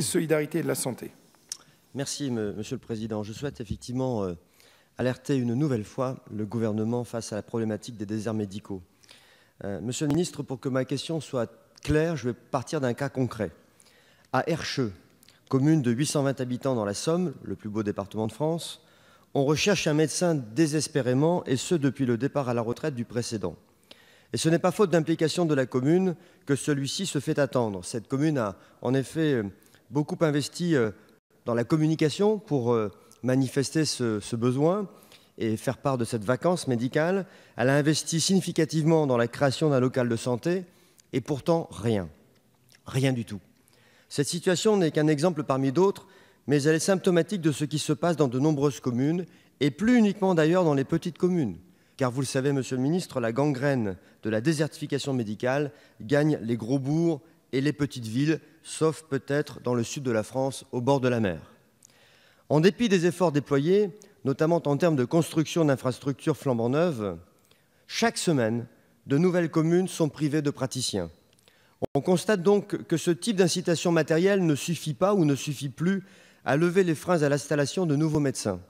Solidarité et de la santé. Merci, Monsieur le Président. Je souhaite effectivement euh, alerter une nouvelle fois le gouvernement face à la problématique des déserts médicaux. Euh, monsieur le Ministre, pour que ma question soit claire, je vais partir d'un cas concret. À Hercheux, commune de 820 habitants dans la Somme, le plus beau département de France, on recherche un médecin désespérément, et ce depuis le départ à la retraite du précédent. Et ce n'est pas faute d'implication de la commune que celui-ci se fait attendre. Cette commune a en effet beaucoup investi euh, dans la communication pour euh, manifester ce, ce, besoin et faire part de cette vacance médicale. Elle a investi significativement dans la création d'un local de santé et pourtant rien. Rien du tout. Cette situation n'est qu'un exemple parmi d'autres, mais elle est symptomatique de ce qui se passe dans de nombreuses communes et plus uniquement d'ailleurs dans les petites communes. Car vous le savez, Monsieur le Ministre, la gangrène de la désertification médicale gagne les gros bourgs, et les petites villes, sauf peut-être dans le sud de la France, au bord de la mer. En dépit des efforts déployés, notamment en termes de construction d'infrastructures flambant neuves, chaque semaine, de nouvelles communes sont privées de praticiens. On constate donc que ce type d'incitation matérielle ne suffit pas ou ne suffit plus à lever les freins à l'installation de nouveaux médecins.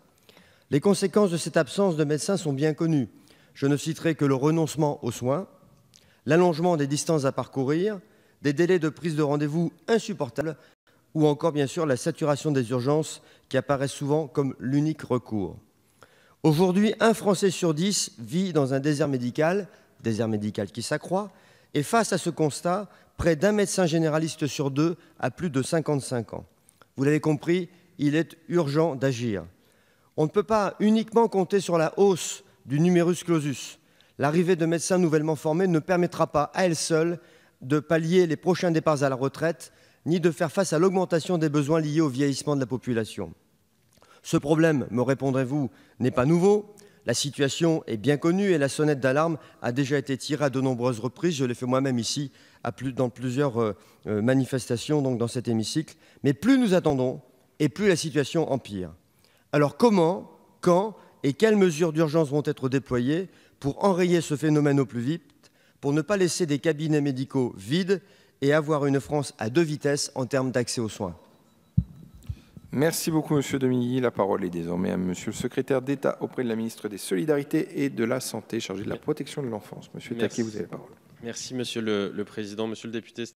Les conséquences de cette absence de médecins sont bien connues. Je ne citerai que le renoncement aux soins, l'allongement des distances à parcourir, des délais de prise de rendez-vous insupportables ou encore bien sûr la saturation des urgences qui apparaissent souvent comme l'unique recours. Aujourd'hui, un Français sur dix vit dans un désert médical, désert médical qui s'accroît, et face à ce constat, près d'un médecin généraliste sur deux a plus de 55 ans. Vous l'avez compris, il est urgent d'agir. On ne peut pas uniquement compter sur la hausse du numerus clausus. L'arrivée de médecins nouvellement formés ne permettra pas à elle seule de pallier les prochains départs à la retraite, ni de faire face à l'augmentation des besoins liés au vieillissement de la population. Ce problème, me répondrez-vous, n'est pas nouveau. La situation est bien connue et la sonnette d'alarme a déjà été tirée à de nombreuses reprises. Je l'ai fait moi-même ici, dans plusieurs euh, euh, manifestations, donc dans cet hémicycle. Mais plus nous attendons, et plus la situation empire. Alors comment, quand et quelles mesures d'urgence vont être déployées pour enrayer ce phénomène au plus vite pour ne pas laisser des cabinets médicaux vides et avoir une France à deux vitesses en termes d'accès aux soins. Merci beaucoup, Monsieur Dominique. La parole est désormais à Monsieur le Secrétaire d'État auprès de la ministre des Solidarités et de la Santé, chargée de la protection de l'enfance. Monsieur Taquet, vous avez la parole. Merci, Monsieur le, le Président, Monsieur le député.